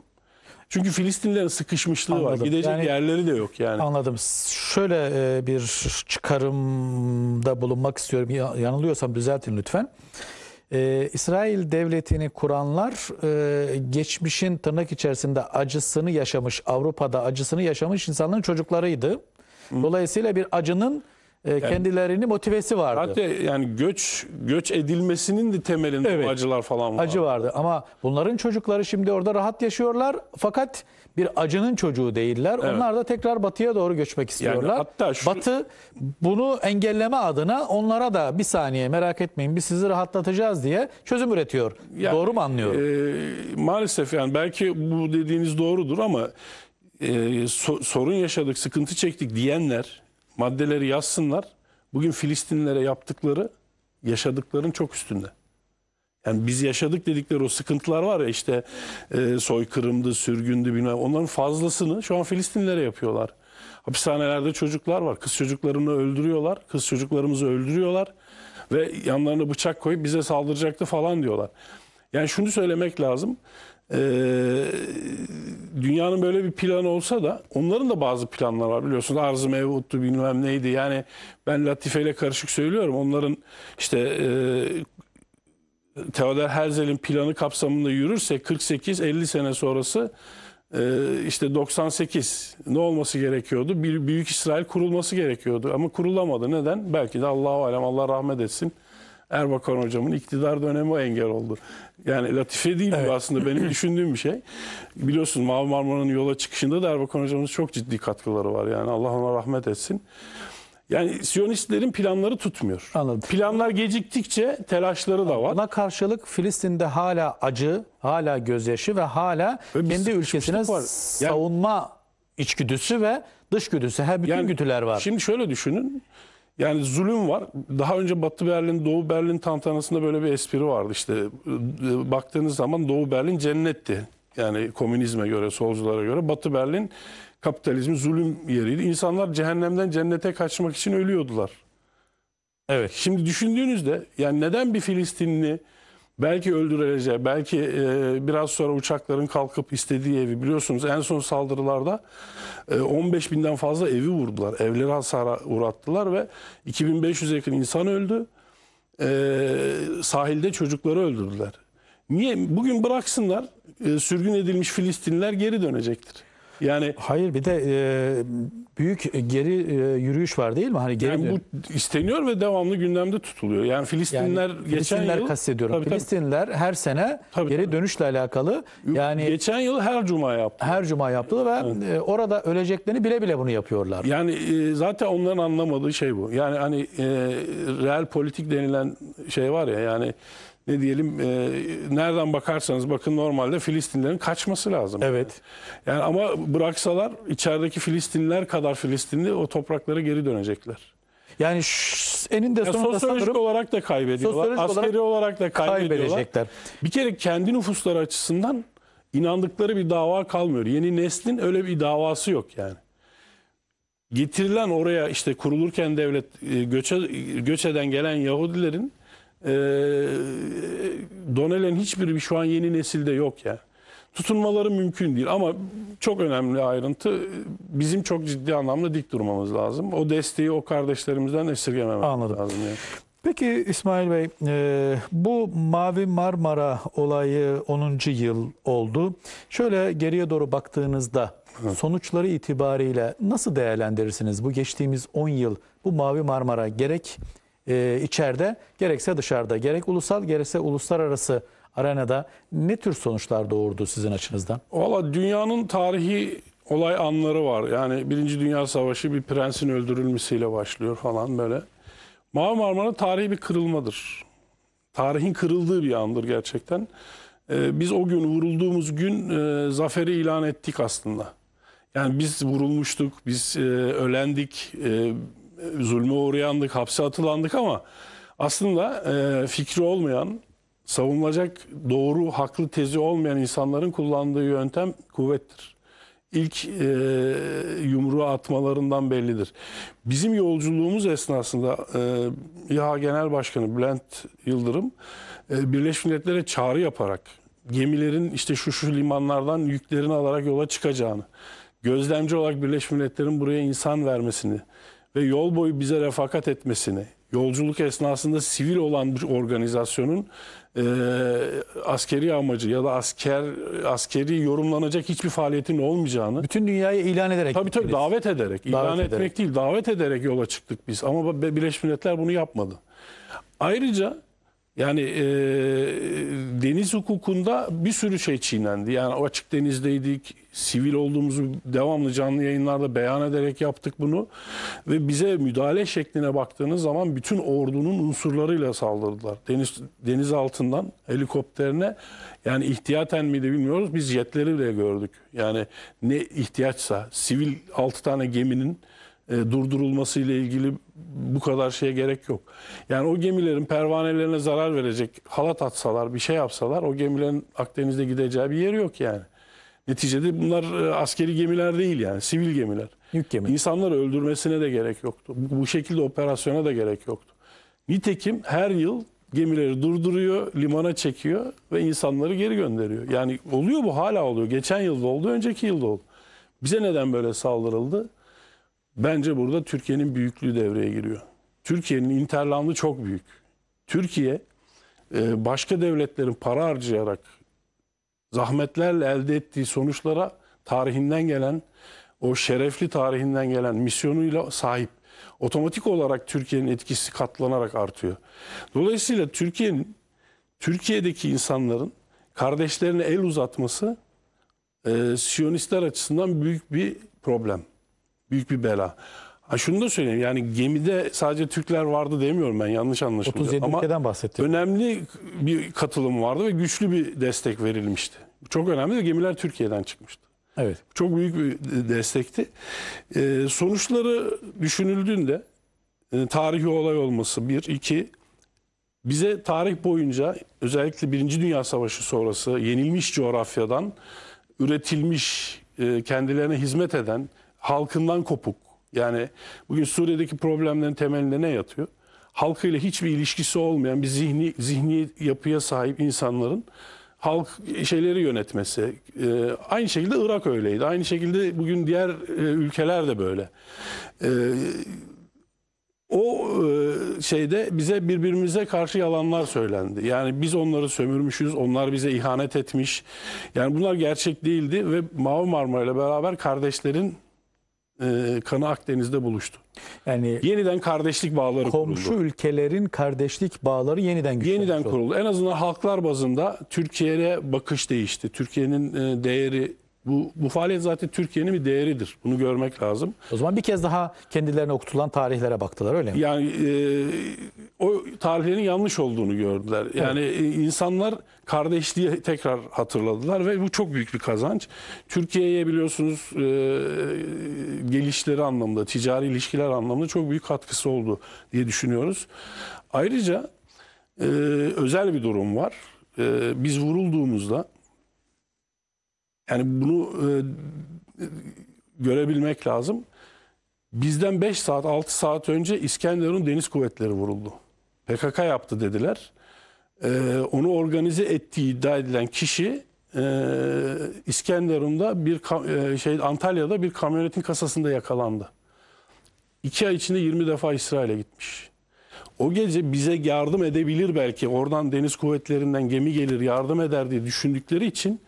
Çünkü Filistinlerin sıkışmışlığı Anladım. var. Gidecek yani, yerleri de yok yani. Anladım. Şöyle e, bir çıkarımda bulunmak istiyorum. Yanılıyorsam düzeltin lütfen. Ee, İsrail devletini kuranlar e, geçmişin tırnak içerisinde acısını yaşamış, Avrupa'da acısını yaşamış insanların çocuklarıydı. Dolayısıyla bir acının e, yani, kendilerini motivesi vardı. Hatta yani göç göç edilmesinin de temelinde evet, acılar falan vardı. Acı vardı ama bunların çocukları şimdi orada rahat yaşıyorlar fakat bir acının çocuğu değiller. Evet. Onlar da tekrar batıya doğru göçmek istiyorlar. Yani hatta şu... Batı bunu engelleme adına onlara da bir saniye merak etmeyin biz sizi rahatlatacağız diye çözüm üretiyor. Yani, doğru mu anlıyorum? E, maalesef yani belki bu dediğiniz doğrudur ama e, so, sorun yaşadık, sıkıntı çektik diyenler maddeleri yazsınlar. Bugün Filistinlere yaptıkları yaşadıkların çok üstünde. Yani biz yaşadık dedikleri o sıkıntılar var ya işte e, soykırımdı, sürgündü bilmem onların fazlasını şu an Filistinlere yapıyorlar. Hapishanelerde çocuklar var. Kız çocuklarını öldürüyorlar. Kız çocuklarımızı öldürüyorlar. Ve yanlarına bıçak koyup bize saldıracaktı falan diyorlar. Yani şunu söylemek lazım. Ee, dünyanın böyle bir planı olsa da onların da bazı planları var biliyorsunuz Arz-ı Mevhut'tu bilmem neydi. Yani ben Latife ile karışık söylüyorum. Onların işte e, Theodor Herzl'in planı kapsamında yürürse 48-50 sene sonrası e, işte 98 ne olması gerekiyordu? Bir büyük İsrail kurulması gerekiyordu ama kurulamadı. Neden? Belki de Allahu alem Allah rahmet etsin. Erbakan hocamın iktidar dönemi o engel oldu. Yani latife değil evet. bu aslında benim [CLEARS THROAT] düşündüğüm bir şey. Biliyorsun Mavi Marmara'nın yola çıkışında da Erbakan hocamız çok ciddi katkıları var. Yani Allah ona rahmet etsin. Yani Siyonistlerin planları tutmuyor. Anladım. Planlar geciktikçe telaşları da var. Buna karşılık Filistin'de hala acı, hala gözyaşı ve hala ve kendi ülkesine var. Yani, savunma içgüdüsü ve dış güdüsü. Her bütün yani, güdüler var. Şimdi şöyle düşünün. Yani zulüm var. Daha önce Batı Berlin, Doğu Berlin tantanasında böyle bir espri vardı. İşte e, baktığınız zaman Doğu Berlin cennetti. Yani komünizme göre, solculara göre. Batı Berlin kapitalizm zulüm yeriydi. İnsanlar cehennemden cennete kaçmak için ölüyordular. Evet. Şimdi düşündüğünüzde yani neden bir Filistinli Belki öldürüleceği, belki e, biraz sonra uçakların kalkıp istediği evi biliyorsunuz en son saldırılarda e, 15 binden fazla evi vurdular. Evleri hasara uğrattılar ve 2500 yakın insan öldü. E, sahilde çocukları öldürdüler. Niye? Bugün bıraksınlar e, sürgün edilmiş Filistinliler geri dönecektir. Yani hayır bir de e, büyük geri e, yürüyüş var değil mi? Hani geri yani bu isteniyor ve devamlı gündemde tutuluyor. Yani Filistinler yani, geçen Filistinler yıl kastediyorum. Tabii, Filistinler her sene tabii, geri tabii. dönüşle alakalı yani geçen yıl her cuma yaptı. Her cuma yaptı ve evet. e, orada öleceklerini bile bile bunu yapıyorlar. Yani e, zaten onların anlamadığı şey bu. Yani hani e, real politik denilen şey var ya yani ne diyelim e, nereden bakarsanız bakın normalde Filistinlerin kaçması lazım. Evet. Yani ama bıraksalar içerideki Filistinler kadar Filistinli o topraklara geri dönecekler. Yani şş, eninde ya sonunda sosyolojik sanırım, olarak da kaybediyorlar. Askeri olarak, olarak da kaybediyorlar. Bir kere kendi nüfusları açısından inandıkları bir dava kalmıyor. Yeni neslin öyle bir davası yok yani getirilen oraya işte kurulurken devlet e, göçe, göç eden gelen Yahudilerin e, ee, Donelen hiçbiri şu an yeni nesilde yok ya. Tutunmaları mümkün değil ama çok önemli ayrıntı bizim çok ciddi anlamda dik durmamız lazım. O desteği o kardeşlerimizden esirgemememiz Anladım. lazım. Yani. Peki İsmail Bey, e, bu Mavi Marmara olayı 10. yıl oldu. Şöyle geriye doğru baktığınızda sonuçları itibariyle nasıl değerlendirirsiniz bu geçtiğimiz 10 yıl bu Mavi Marmara gerek e, içeride gerekse dışarıda gerek ulusal gerekse uluslararası arenada ne tür sonuçlar doğurdu sizin açınızdan? Valla dünyanın tarihi olay anları var. Yani Birinci Dünya Savaşı bir prensin öldürülmesiyle başlıyor falan böyle. Mavi Marmara tarihi bir kırılmadır. Tarihin kırıldığı bir andır gerçekten. Ee, biz o gün vurulduğumuz gün e, zaferi ilan ettik aslında. Yani biz vurulmuştuk, biz e, ölendik, e, e, zulme uğrayandık, hapse atılandık ama aslında e, fikri olmayan, savunulacak doğru, haklı tezi olmayan insanların kullandığı yöntem kuvvettir. İlk e, yumruğu atmalarından bellidir. Bizim yolculuğumuz esnasında e, İHA Genel Başkanı Bülent Yıldırım e, Birleşmiş Milletler'e çağrı yaparak gemilerin işte şu şu limanlardan yüklerini alarak yola çıkacağını, gözlemci olarak Birleşmiş Milletler'in buraya insan vermesini, ve yol boyu bize refakat etmesini, yolculuk esnasında sivil olan bir organizasyonun e, askeri amacı ya da asker askeri yorumlanacak hiçbir faaliyetin olmayacağını bütün dünyaya ilan ederek tabii tabii gittiniz. davet ederek davet ilan ederek. etmek değil davet ederek yola çıktık biz ama Birleşmiş Milletler bunu yapmadı. Ayrıca yani e, deniz hukukunda bir sürü şey çiğnendi. Yani açık denizdeydik, sivil olduğumuzu devamlı canlı yayınlarda beyan ederek yaptık bunu. Ve bize müdahale şekline baktığınız zaman bütün ordunun unsurlarıyla saldırdılar. Deniz, deniz altından helikopterine yani ihtiyaten mi de bilmiyoruz biz jetleri bile gördük. Yani ne ihtiyaçsa sivil 6 tane geminin e, durdurulması ile ilgili bu kadar şeye gerek yok. Yani o gemilerin pervanelerine zarar verecek halat atsalar, bir şey yapsalar o gemilerin Akdeniz'de gideceği bir yeri yok yani. Neticede bunlar e, askeri gemiler değil yani, sivil gemiler. Yük gemi. İnsanları öldürmesine de gerek yoktu. Bu, bu şekilde operasyona da gerek yoktu. Nitekim her yıl gemileri durduruyor, limana çekiyor ve insanları geri gönderiyor. Yani oluyor bu hala oluyor. Geçen yılda oldu, önceki yılda oldu. Bize neden böyle saldırıldı? Bence burada Türkiye'nin büyüklüğü devreye giriyor. Türkiye'nin interlandı çok büyük. Türkiye e, başka devletlerin para harcayarak zahmetlerle elde ettiği sonuçlara tarihinden gelen o şerefli tarihinden gelen misyonuyla sahip. Otomatik olarak Türkiye'nin etkisi katlanarak artıyor. Dolayısıyla Türkiye'nin Türkiye'deki insanların kardeşlerine el uzatması e, Siyonistler açısından büyük bir problem. Büyük bir bela. Ha şunu da söyleyeyim yani gemide sadece Türkler vardı demiyorum ben yanlış anlaşılıyor. 37 Ama ülkeden bahsettim. Önemli bir katılım vardı ve güçlü bir destek verilmişti. Çok önemli ve gemiler Türkiye'den çıkmıştı. Evet. Çok büyük bir destekti. Ee, sonuçları düşünüldüğünde e, tarihi olay olması bir, iki bize tarih boyunca özellikle Birinci Dünya Savaşı sonrası yenilmiş coğrafyadan üretilmiş e, kendilerine hizmet eden halkından kopuk. Yani bugün Suriye'deki problemlerin temelinde ne yatıyor? Halkıyla hiçbir ilişkisi olmayan bir zihni zihni yapıya sahip insanların halk şeyleri yönetmesi. Ee, aynı şekilde Irak öyleydi. Aynı şekilde bugün diğer e, ülkeler de böyle. Ee, o e, şeyde bize birbirimize karşı yalanlar söylendi. Yani biz onları sömürmüşüz, onlar bize ihanet etmiş. Yani bunlar gerçek değildi ve Mavi Marmara ile beraber kardeşlerin e, kanı Akdeniz'de buluştu. Yani yeniden kardeşlik bağları komşu kuruldu. Komşu ülkelerin kardeşlik bağları yeniden güçlendi. Yeniden kuruldu. En azından halklar bazında Türkiye'ye bakış değişti. Türkiye'nin e, değeri bu, bu faaliyet zaten Türkiye'nin bir değeridir. Bunu görmek lazım. O zaman bir kez daha kendilerine okutulan tarihlere baktılar öyle mi? Yani e, o tarihlerin yanlış olduğunu gördüler. Yani evet. insanlar kardeşliği tekrar hatırladılar ve bu çok büyük bir kazanç. Türkiye'ye biliyorsunuz e, gelişleri anlamında, ticari ilişkiler anlamında çok büyük katkısı oldu diye düşünüyoruz. Ayrıca e, özel bir durum var. E, biz vurulduğumuzda yani bunu e, görebilmek lazım. Bizden 5 saat 6 saat önce İskenderun Deniz Kuvvetleri vuruldu. PKK yaptı dediler. E, onu organize ettiği iddia edilen kişi e, İskenderun'da bir e, şey Antalya'da bir kamyonetin kasasında yakalandı. İki ay içinde 20 defa İsrail'e gitmiş. O gece bize yardım edebilir belki. Oradan deniz kuvvetlerinden gemi gelir yardım eder diye düşündükleri için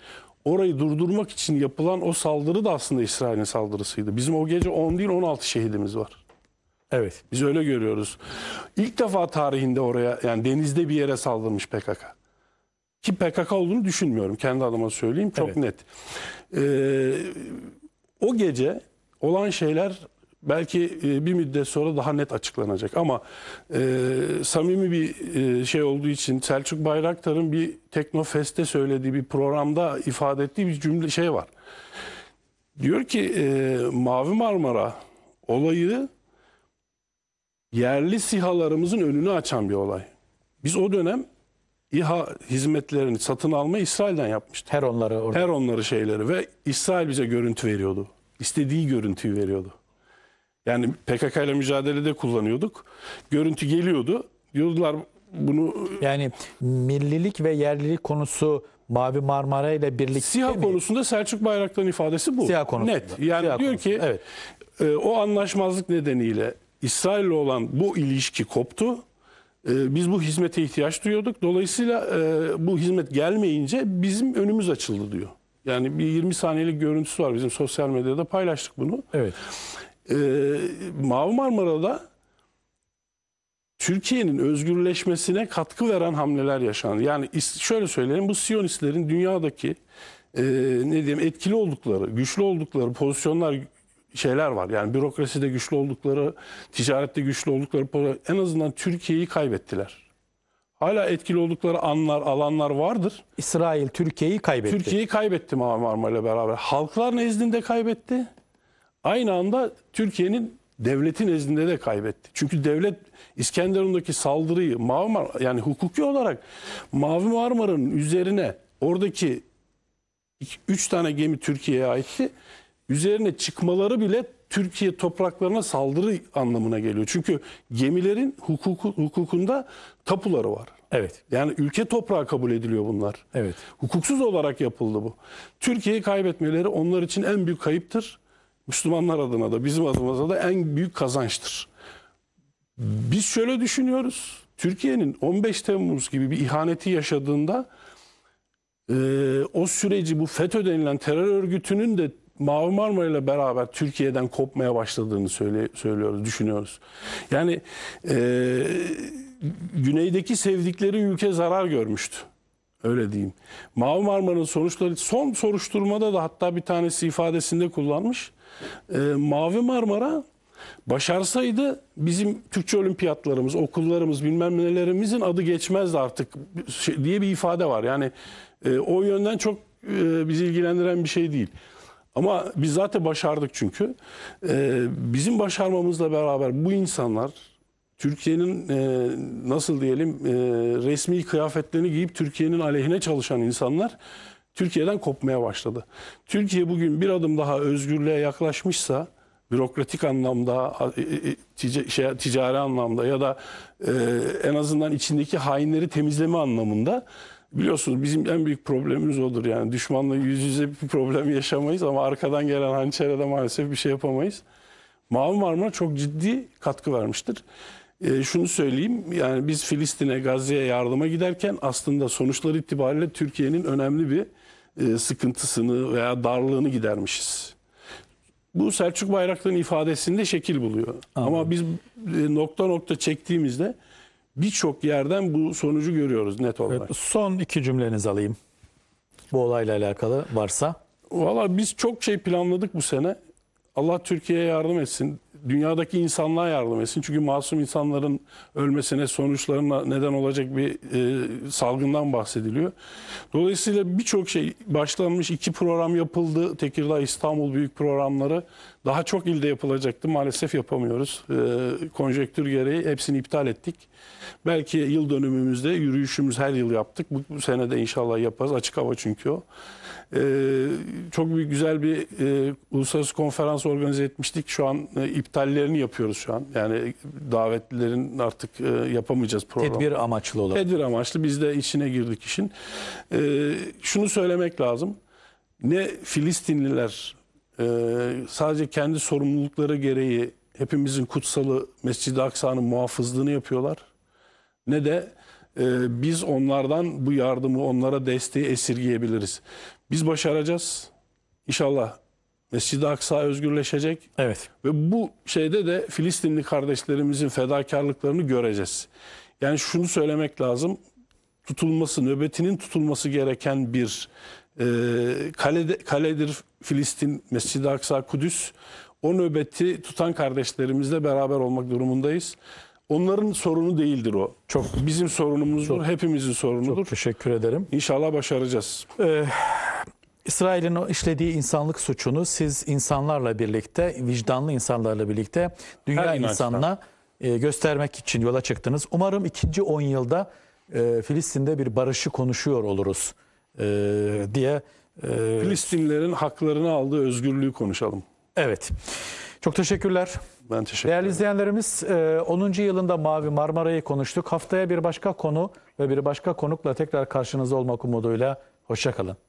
orayı durdurmak için yapılan o saldırı da aslında İsrail'in saldırısıydı. Bizim o gece 10 değil 16 şehidimiz var. Evet. Biz öyle görüyoruz. İlk defa tarihinde oraya yani denizde bir yere saldırmış PKK. Ki PKK olduğunu düşünmüyorum. Kendi adıma söyleyeyim. Çok evet. net. Ee, o gece olan şeyler Belki e, bir müddet sonra daha net açıklanacak ama e, samimi bir e, şey olduğu için Selçuk Bayraktar'ın bir Teknofest'te söylediği bir programda ifade ettiği bir cümle şey var. Diyor ki e, Mavi Marmara olayı yerli sihalarımızın önünü açan bir olay. Biz o dönem İHA hizmetlerini satın alma İsrail'den yapmıştık. Her onları orada. Her onları şeyleri ve İsrail bize görüntü veriyordu. İstediği görüntüyü veriyordu. Yani PKK ile mücadelede kullanıyorduk. Görüntü geliyordu. Diyordular bunu yani millilik ve yerlilik konusu Mavi Marmara ile birlikte Siyah mi? konusunda Selçuk Bayraktar'ın ifadesi bu. Siyah konusunda. Net. Yani Siyah diyor konusunda. ki evet. e, o anlaşmazlık nedeniyle İsrail'le olan bu ilişki koptu. E, biz bu hizmete ihtiyaç duyuyorduk. Dolayısıyla e, bu hizmet gelmeyince bizim önümüz açıldı diyor. Yani bir 20 saniyelik görüntüsü var bizim sosyal medyada paylaştık bunu. Evet e, Mavi Marmara'da Türkiye'nin özgürleşmesine katkı veren hamleler yaşandı. Yani şöyle söyleyelim bu Siyonistlerin dünyadaki e, ne diyeyim etkili oldukları, güçlü oldukları pozisyonlar şeyler var. Yani bürokraside güçlü oldukları, ticarette güçlü oldukları en azından Türkiye'yi kaybettiler. Hala etkili oldukları anlar, alanlar vardır. İsrail Türkiye'yi kaybetti. Türkiye'yi kaybetti Marmara ile beraber. Halklar nezdinde kaybetti aynı anda Türkiye'nin devletin nezdinde de kaybetti. Çünkü devlet İskenderun'daki saldırıyı Mavi Marmara yani hukuki olarak Mavi Marmara'nın üzerine oradaki 3 tane gemi Türkiye'ye aitti. Üzerine çıkmaları bile Türkiye topraklarına saldırı anlamına geliyor. Çünkü gemilerin hukuku, hukukunda tapuları var. Evet. Yani ülke toprağı kabul ediliyor bunlar. Evet. Hukuksuz olarak yapıldı bu. Türkiye'yi kaybetmeleri onlar için en büyük kayıptır. Müslümanlar adına da bizim adımıza da en büyük kazançtır. Biz şöyle düşünüyoruz. Türkiye'nin 15 Temmuz gibi bir ihaneti yaşadığında e, o süreci bu FETÖ denilen terör örgütünün de Mavi Marmara ile beraber Türkiye'den kopmaya başladığını söyle, söylüyoruz, düşünüyoruz. Yani e, güneydeki sevdikleri ülke zarar görmüştü. Öyle diyeyim. Mavi Marmara'nın sonuçları son soruşturmada da hatta bir tanesi ifadesinde kullanmış. E, Mavi Marmara başarsaydı bizim Türkçe olimpiyatlarımız, okullarımız, bilmem nelerimizin adı geçmezdi artık şey, diye bir ifade var. Yani e, o yönden çok e, bizi ilgilendiren bir şey değil. Ama biz zaten başardık çünkü. E, bizim başarmamızla beraber bu insanlar Türkiye'nin e, nasıl diyelim e, resmi kıyafetlerini giyip Türkiye'nin aleyhine çalışan insanlar Türkiye'den kopmaya başladı. Türkiye bugün bir adım daha özgürlüğe yaklaşmışsa bürokratik anlamda, e, e, şey, ticari anlamda ya da e, en azından içindeki hainleri temizleme anlamında biliyorsunuz bizim en büyük problemimiz odur. Yani düşmanla yüz yüze bir problem yaşamayız ama arkadan gelen hançere de maalesef bir şey yapamayız. Mavi Marmara çok ciddi katkı vermiştir. E, şunu söyleyeyim yani biz Filistin'e, Gazze'ye yardıma giderken aslında sonuçlar itibariyle Türkiye'nin önemli bir e, sıkıntısını veya darlığını gidermişiz. Bu Selçuk Bayraktar'ın ifadesinde şekil buluyor. Anladım. Ama biz e, nokta nokta çektiğimizde birçok yerden bu sonucu görüyoruz net olarak. Evet, son iki cümlenizi alayım. Bu olayla alakalı varsa. Valla biz çok şey planladık bu sene. Allah Türkiye'ye yardım etsin dünyadaki insanlığa yardım etsin. Çünkü masum insanların ölmesine, sonuçlarına neden olacak bir e, salgından bahsediliyor. Dolayısıyla birçok şey başlanmış, iki program yapıldı. Tekirdağ, İstanbul büyük programları daha çok ilde yapılacaktı. Maalesef yapamıyoruz. E, konjektür gereği hepsini iptal ettik. Belki yıl dönümümüzde yürüyüşümüz her yıl yaptık. Bu, bu sene de inşallah yaparız. Açık hava çünkü o. Ee, çok bir güzel bir e, uluslararası konferans organize etmiştik. Şu an e, iptallerini yapıyoruz şu an. Yani davetlilerin artık e, yapamayacağız programı. Tedbir amaçlı olarak. Tedbir amaçlı. Biz de içine girdik işin. E, şunu söylemek lazım. Ne Filistinliler e, sadece kendi sorumlulukları gereği hepimizin kutsalı Mescid-i Aksa'nın muhafızlığını yapıyorlar. Ne de ee, biz onlardan bu yardımı, onlara desteği esirgeyebiliriz. Biz başaracağız. İnşallah Mescid-i Aksa özgürleşecek. Evet. Ve bu şeyde de Filistinli kardeşlerimizin fedakarlıklarını göreceğiz. Yani şunu söylemek lazım. Tutulması, nöbetinin tutulması gereken bir e, kalede, kaledir Filistin, Mescid-i Aksa, Kudüs. O nöbeti tutan kardeşlerimizle beraber olmak durumundayız. Onların sorunu değildir o. Çok bizim sorunumuzdur, çok, hepimizin sorunudur. Çok teşekkür ederim. İnşallah başaracağız. Ee, İsrail'in işlediği insanlık suçunu siz insanlarla birlikte, vicdanlı insanlarla birlikte dünya insanına e, göstermek için yola çıktınız. Umarım ikinci 10 yılda e, Filistin'de bir barışı konuşuyor oluruz e, diye. E, Filistinlerin haklarını aldığı özgürlüğü konuşalım. Evet. Çok teşekkürler. Ben teşekkür ederim. Değerli izleyenlerimiz 10. E, yılında Mavi Marmara'yı konuştuk. Haftaya bir başka konu ve bir başka konukla tekrar karşınızda olmak umuduyla. Hoşçakalın.